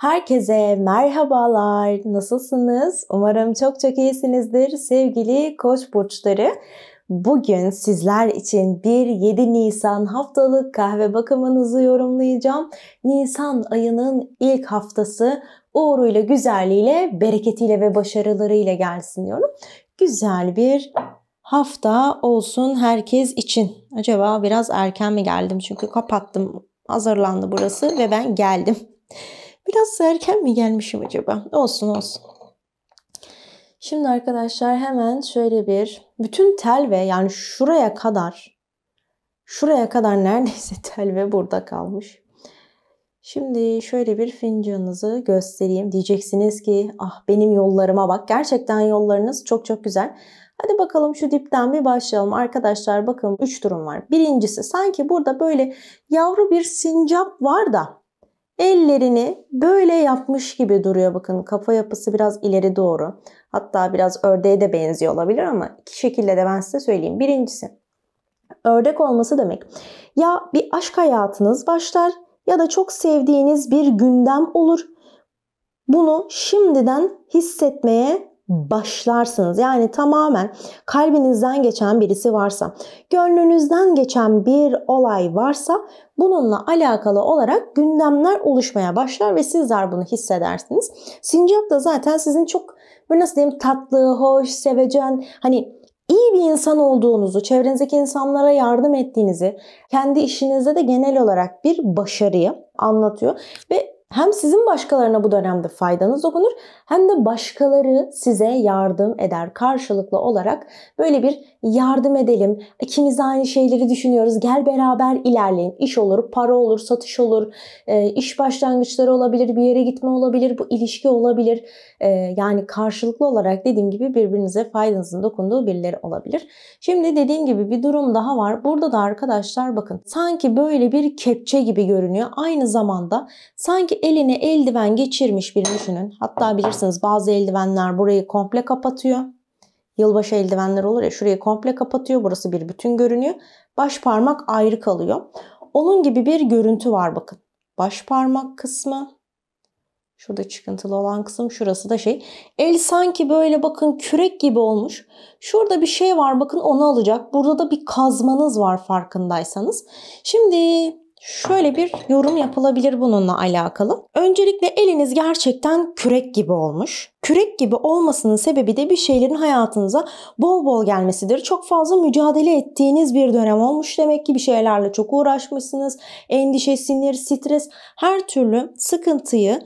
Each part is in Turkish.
Herkese merhabalar. Nasılsınız? Umarım çok çok iyisinizdir sevgili Koç burçları. Bugün sizler için bir 7 Nisan haftalık kahve bakımınızı yorumlayacağım. Nisan ayının ilk haftası uğruyla, güzelliğiyle, bereketiyle ve başarılarıyla gelsin diyorum. Güzel bir hafta olsun herkes için. Acaba biraz erken mi geldim? Çünkü kapattım. Hazırlandı burası ve ben geldim. Biraz erken mi gelmişim acaba? Olsun olsun. Şimdi arkadaşlar hemen şöyle bir bütün tel ve yani şuraya kadar şuraya kadar neredeyse tel ve burada kalmış. Şimdi şöyle bir fincanınızı göstereyim. Diyeceksiniz ki ah benim yollarıma bak. Gerçekten yollarınız çok çok güzel. Hadi bakalım şu dipten bir başlayalım. Arkadaşlar bakın 3 durum var. Birincisi sanki burada böyle yavru bir sincap var da Ellerini böyle yapmış gibi duruyor bakın. Kafa yapısı biraz ileri doğru. Hatta biraz ördeğe de benziyor olabilir ama iki şekilde de ben size söyleyeyim. Birincisi ördek olması demek. Ya bir aşk hayatınız başlar ya da çok sevdiğiniz bir gündem olur. Bunu şimdiden hissetmeye başlarsınız. Yani tamamen kalbinizden geçen birisi varsa, gönlünüzden geçen bir olay varsa bununla alakalı olarak gündemler oluşmaya başlar ve sizler bunu hissedersiniz. Sincap da zaten sizin çok böyle nasıl diyeyim tatlı, hoş, sevecen hani iyi bir insan olduğunuzu, çevrenizdeki insanlara yardım ettiğinizi, kendi işinizde de genel olarak bir başarıyı anlatıyor ve hem sizin başkalarına bu dönemde faydanız dokunur hem de başkaları size yardım eder karşılıklı olarak böyle bir yardım edelim. İkimiz aynı şeyleri düşünüyoruz. Gel beraber ilerleyin. İş olur, para olur, satış olur, e, iş başlangıçları olabilir, bir yere gitme olabilir, bu ilişki olabilir. E, yani karşılıklı olarak dediğim gibi birbirinize faydanızın dokunduğu birileri olabilir. Şimdi dediğim gibi bir durum daha var. Burada da arkadaşlar bakın sanki böyle bir kepçe gibi görünüyor. Aynı zamanda sanki eline eldiven geçirmiş bir düşünün. Hatta bilirsiniz bazı eldivenler burayı komple kapatıyor. Yılbaşı eldivenler olur ya şurayı komple kapatıyor. Burası bir bütün görünüyor. Baş parmak ayrı kalıyor. Onun gibi bir görüntü var bakın. Baş parmak kısmı. Şurada çıkıntılı olan kısım şurası da şey. El sanki böyle bakın kürek gibi olmuş. Şurada bir şey var bakın onu alacak. Burada da bir kazmanız var farkındaysanız. Şimdi Şöyle bir yorum yapılabilir bununla alakalı. Öncelikle eliniz gerçekten kürek gibi olmuş. Kürek gibi olmasının sebebi de bir şeylerin hayatınıza bol bol gelmesidir. Çok fazla mücadele ettiğiniz bir dönem olmuş demek ki bir şeylerle çok uğraşmışsınız. Endişe, sinir, stres her türlü sıkıntıyı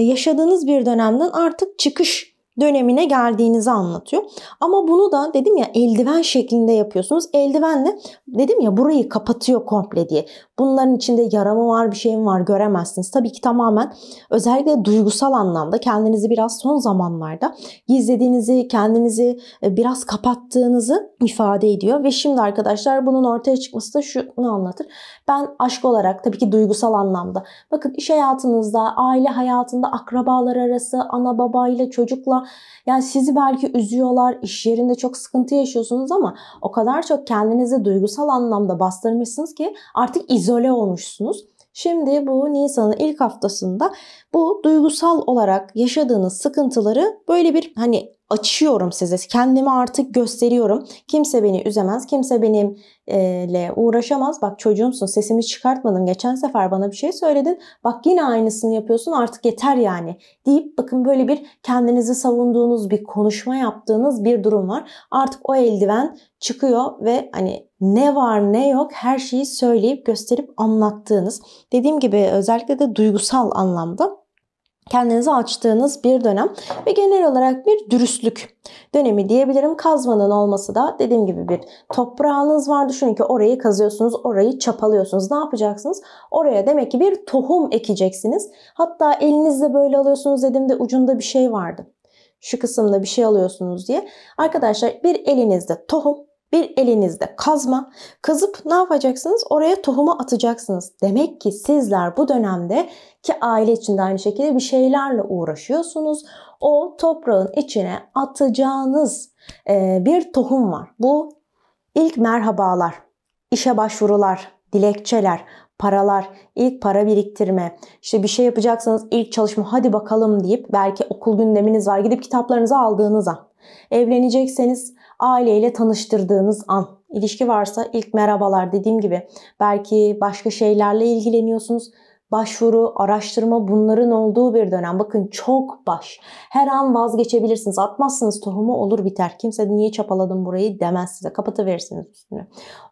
yaşadığınız bir dönemden artık çıkış dönemine geldiğinizi anlatıyor. Ama bunu da dedim ya eldiven şeklinde yapıyorsunuz. Eldivenle dedim ya burayı kapatıyor komple diye. Bunların içinde yara var bir şey mi var göremezsiniz. Tabii ki tamamen özellikle duygusal anlamda kendinizi biraz son zamanlarda gizlediğinizi, kendinizi e, biraz kapattığınızı ifade ediyor. Ve şimdi arkadaşlar bunun ortaya çıkması da şunu anlatır. Ben aşk olarak tabii ki duygusal anlamda. Bakın iş hayatınızda, aile hayatında, akrabalar arası, ana babayla, çocukla yani sizi belki üzüyorlar, iş yerinde çok sıkıntı yaşıyorsunuz ama o kadar çok kendinizi duygusal anlamda bastırmışsınız ki artık izole olmuşsunuz. Şimdi bu Nisan'ın ilk haftasında bu duygusal olarak yaşadığınız sıkıntıları böyle bir hani açıyorum size. Kendimi artık gösteriyorum. Kimse beni üzemez. Kimse benimle uğraşamaz. Bak çocuğumsun sesimi çıkartmadım. Geçen sefer bana bir şey söyledin. Bak yine aynısını yapıyorsun artık yeter yani deyip bakın böyle bir kendinizi savunduğunuz bir konuşma yaptığınız bir durum var. Artık o eldiven çıkıyor ve hani ne var ne yok her şeyi söyleyip gösterip anlattığınız dediğim gibi özellikle de duygusal anlamda kendinizi açtığınız bir dönem ve genel olarak bir dürüstlük dönemi diyebilirim. Kazmanın olması da dediğim gibi bir toprağınız var. Düşünün ki orayı kazıyorsunuz, orayı çapalıyorsunuz. Ne yapacaksınız? Oraya demek ki bir tohum ekeceksiniz. Hatta elinizle böyle alıyorsunuz dediğimde ucunda bir şey vardı. Şu kısımda bir şey alıyorsunuz diye. Arkadaşlar bir elinizde tohum, bir elinizde kazma, kazıp ne yapacaksınız? Oraya tohumu atacaksınız. Demek ki sizler bu dönemde ki aile içinde aynı şekilde bir şeylerle uğraşıyorsunuz. O toprağın içine atacağınız e, bir tohum var. Bu ilk merhabalar, işe başvurular, dilekçeler, paralar, ilk para biriktirme, işte bir şey yapacaksanız ilk çalışma hadi bakalım deyip belki okul gündeminiz var gidip kitaplarınızı aldığınız an. Evlenecekseniz aileyle tanıştırdığınız an ilişki varsa ilk merhabalar dediğim gibi belki başka şeylerle ilgileniyorsunuz. Başvuru, araştırma bunların olduğu bir dönem. Bakın çok baş. Her an vazgeçebilirsiniz. Atmazsınız tohumu olur biter. Kimse niye çapaladım burayı demez size. Kapatı verirsiniz üstünü.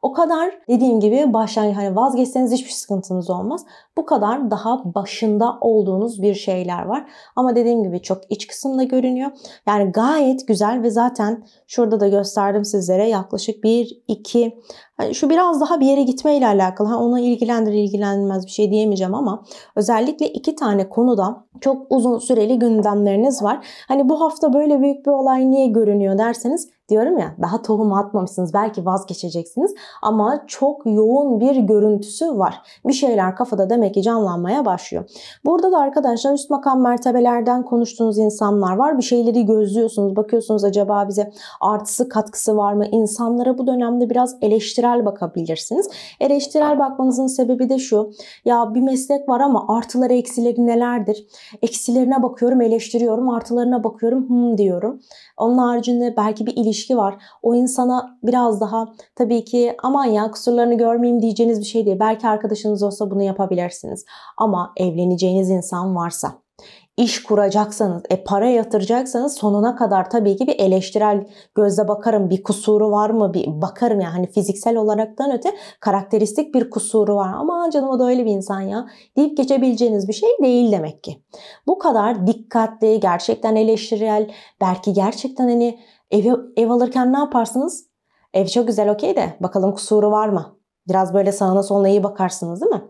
O kadar dediğim gibi başlangıç hani vazgeçseniz hiçbir sıkıntınız olmaz. Bu kadar daha başında olduğunuz bir şeyler var. Ama dediğim gibi çok iç kısımda görünüyor. Yani gayet güzel ve zaten şurada da gösterdim sizlere yaklaşık 1 2 yani şu biraz daha bir yere gitme ile alakalı. Ha, ona ilgilendir ilgilenmez bir şey diyemeyeceğim ama özellikle iki tane konuda çok uzun süreli gündemleriniz var. Hani bu hafta böyle büyük bir olay niye görünüyor derseniz Diyorum ya daha tohum atmamışsınız belki vazgeçeceksiniz ama çok yoğun bir görüntüsü var. Bir şeyler kafada demek ki canlanmaya başlıyor. Burada da arkadaşlar üst makam mertebelerden konuştuğunuz insanlar var. Bir şeyleri gözlüyorsunuz bakıyorsunuz acaba bize artısı katkısı var mı? İnsanlara bu dönemde biraz eleştirel bakabilirsiniz. Eleştirel bakmanızın sebebi de şu. Ya bir meslek var ama artıları eksileri nelerdir? Eksilerine bakıyorum eleştiriyorum artılarına bakıyorum hmm diyorum. Onun haricinde belki bir ilişki ilişki var. O insana biraz daha tabii ki aman ya kusurlarını görmeyeyim diyeceğiniz bir şey değil. Belki arkadaşınız olsa bunu yapabilirsiniz. Ama evleneceğiniz insan varsa iş kuracaksanız, e para yatıracaksanız sonuna kadar tabii ki bir eleştirel gözle bakarım. Bir kusuru var mı? Bir bakarım yani hani fiziksel olaraktan öte karakteristik bir kusuru var. Ama canım o da öyle bir insan ya deyip geçebileceğiniz bir şey değil demek ki. Bu kadar dikkatli, gerçekten eleştirel, belki gerçekten hani Ev, ev alırken ne yaparsınız? Ev çok güzel okey de bakalım kusuru var mı? Biraz böyle sağına soluna iyi bakarsınız değil mi?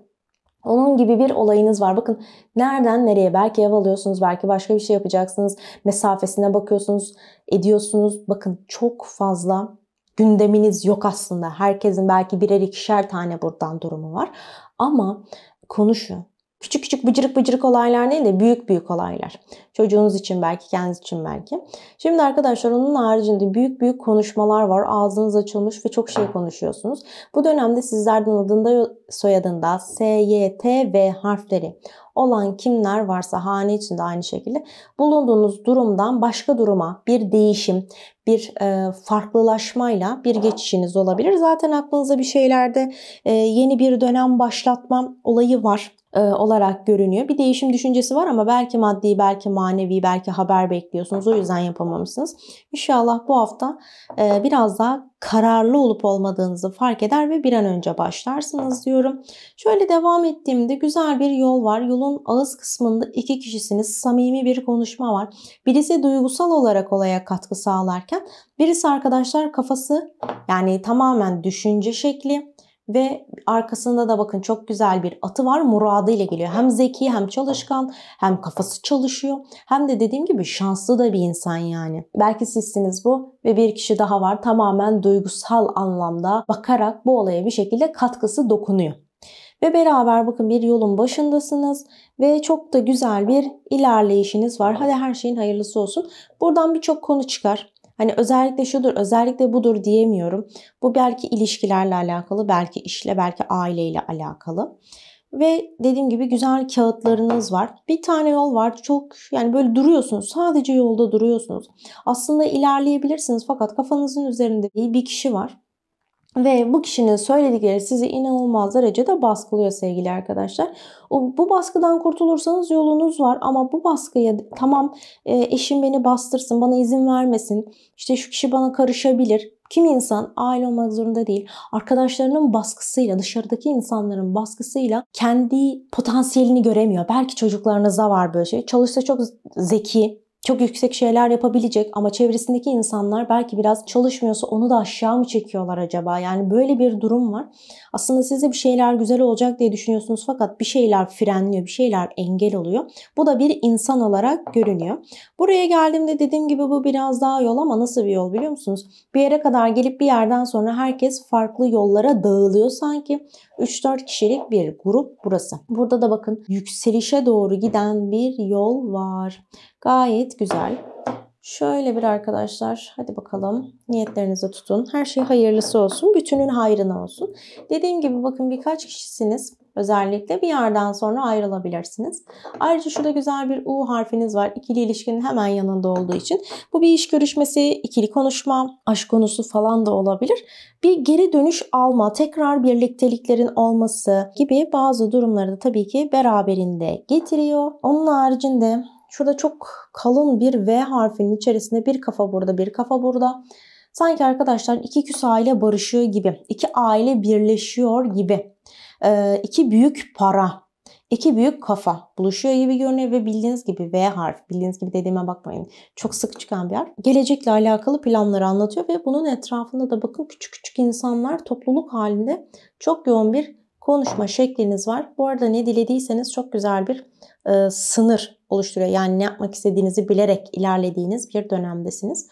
Onun gibi bir olayınız var. Bakın nereden nereye belki ev alıyorsunuz, belki başka bir şey yapacaksınız. Mesafesine bakıyorsunuz, ediyorsunuz. Bakın çok fazla gündeminiz yok aslında. Herkesin belki birer ikişer tane buradan durumu var. Ama konuşun. Küçük küçük bıcırık bıcırık olaylar değil de büyük büyük olaylar. Çocuğunuz için belki, kendiniz için belki. Şimdi arkadaşlar onun haricinde büyük büyük konuşmalar var. Ağzınız açılmış ve çok şey konuşuyorsunuz. Bu dönemde sizlerden adında soyadında S, Y, T, V harfleri olan kimler varsa hane içinde aynı şekilde bulunduğunuz durumdan başka duruma bir değişim, bir e, farklılaşmayla bir geçişiniz olabilir. Zaten aklınıza bir şeylerde e, yeni bir dönem başlatma olayı var e, olarak görünüyor. Bir değişim düşüncesi var ama belki maddi, belki manevi, belki haber bekliyorsunuz. O yüzden yapamamışsınız. İnşallah bu hafta e, biraz daha kararlı olup olmadığınızı fark eder ve bir an önce başlarsınız diyorum. Şöyle devam ettiğimde güzel bir yol var. Yolun ağız kısmında iki kişisiniz. Samimi bir konuşma var. Birisi duygusal olarak olaya katkı sağlarken birisi arkadaşlar kafası yani tamamen düşünce şekli ve arkasında da bakın çok güzel bir atı var. Muradı ile geliyor. Hem zeki hem çalışkan hem kafası çalışıyor. Hem de dediğim gibi şanslı da bir insan yani. Belki sizsiniz bu ve bir kişi daha var. Tamamen duygusal anlamda bakarak bu olaya bir şekilde katkısı dokunuyor. Ve beraber bakın bir yolun başındasınız ve çok da güzel bir ilerleyişiniz var. Hadi her şeyin hayırlısı olsun. Buradan birçok konu çıkar. Hani özellikle şudur, özellikle budur diyemiyorum. Bu belki ilişkilerle alakalı, belki işle, belki aileyle alakalı. Ve dediğim gibi güzel kağıtlarınız var. Bir tane yol var. Çok yani böyle duruyorsunuz. Sadece yolda duruyorsunuz. Aslında ilerleyebilirsiniz fakat kafanızın üzerinde bir kişi var ve bu kişinin söyledikleri sizi inanılmaz derecede baskılıyor sevgili arkadaşlar. bu baskıdan kurtulursanız yolunuz var ama bu baskıya tamam e, eşim beni bastırsın, bana izin vermesin, işte şu kişi bana karışabilir. Kim insan aile olmak zorunda değil. Arkadaşlarının baskısıyla, dışarıdaki insanların baskısıyla kendi potansiyelini göremiyor. Belki çocuklarınızda var böyle şey. Çalışsa çok zeki, çok yüksek şeyler yapabilecek ama çevresindeki insanlar belki biraz çalışmıyorsa onu da aşağı mı çekiyorlar acaba? Yani böyle bir durum var. Aslında size bir şeyler güzel olacak diye düşünüyorsunuz fakat bir şeyler frenliyor, bir şeyler engel oluyor. Bu da bir insan olarak görünüyor. Buraya geldiğimde dediğim gibi bu biraz daha yol ama nasıl bir yol biliyor musunuz? Bir yere kadar gelip bir yerden sonra herkes farklı yollara dağılıyor sanki. 3-4 kişilik bir grup burası. Burada da bakın yükselişe doğru giden bir yol var. Gayet güzel. Şöyle bir arkadaşlar hadi bakalım niyetlerinizi tutun. Her şey hayırlısı olsun. Bütünün hayrına olsun. Dediğim gibi bakın birkaç kişisiniz. Özellikle bir yerden sonra ayrılabilirsiniz. Ayrıca şurada güzel bir U harfiniz var. İkili ilişkinin hemen yanında olduğu için. Bu bir iş görüşmesi, ikili konuşma, aşk konusu falan da olabilir. Bir geri dönüş alma, tekrar birlikteliklerin olması gibi bazı durumları da tabii ki beraberinde getiriyor. Onun haricinde Şurada çok kalın bir V harfinin içerisinde bir kafa burada bir kafa burada. Sanki arkadaşlar iki küs aile barışıyor gibi. iki aile birleşiyor gibi. Ee, iki büyük para. iki büyük kafa buluşuyor gibi görünüyor ve bildiğiniz gibi V harfi, bildiğiniz gibi dediğime bakmayın. Çok sık çıkan bir yer. Gelecekle alakalı planları anlatıyor ve bunun etrafında da bakın küçük küçük insanlar topluluk halinde çok yoğun bir konuşma şekliniz var. Bu arada ne dilediyseniz çok güzel bir e, sınır oluşturuyor. Yani ne yapmak istediğinizi bilerek ilerlediğiniz bir dönemdesiniz.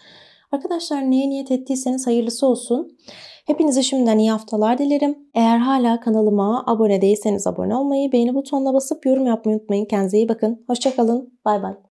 Arkadaşlar neye niyet ettiyseniz hayırlısı olsun. Hepinize şimdiden iyi haftalar dilerim. Eğer hala kanalıma abone değilseniz abone olmayı, beğeni butonuna basıp yorum yapmayı unutmayın. Kendinize iyi bakın. Hoşçakalın. Bay bay.